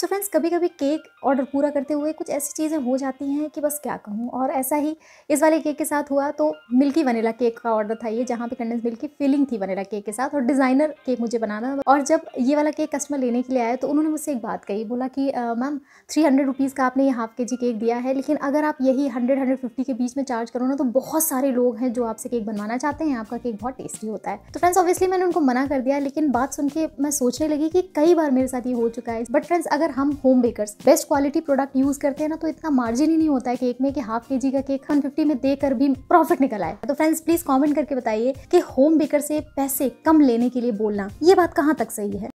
so friends कभी कभी cake order पूरा करते हुए कुछ ऐसी चीज़ें हो जाती हैं कि बस क्या कहूँ और ऐसा ही इस वाले केक के साथ हुआ तो मिल्की वनीला केक का ऑर्डर था ये जहाँ पे कंडेंस मिल्क की फीलिंग थी वनीला केक के साथ और डिज़ाइनर केक मुझे बनाना और जब ये वाला केक कस्टमर लेने के लिए आया तो उन्होंने मुझसे एक बात कही बोला कि मैम थ्री हंड्रेड रुपीज़ का आपने ये हाफ़ के जी केक दिया है लेकिन अगर आप यही हंड्रेड हंड्रेड फिफ्टी के बीच में चार्ज करो ना तो बहुत सारे लोग हैं जो आपसे केक बनवाना चाहते हैं आपका केक बहुत टेस्टी होता है तो फ्रेंड्स ऑब्वियसली मैंने उनको मना कर दिया लेकिन बात सुन के मैं सोचने लगी कि कई बार मेरे साथ ये हो चुका है बट फ्रेंड्स अगर अगर हम home bakers best quality product use करते हैं ना तो इतना मार्जिन ही नहीं होता है केक में कि हाफ के जी का केक वन फिफ्टी में देकर भी प्रॉफिट निकल आए तो फ्रेंड्स प्लीज कॉमेंट करके बताइए कि होम बेकर से पैसे कम लेने के लिए बोलना ये बात कहाँ तक सही है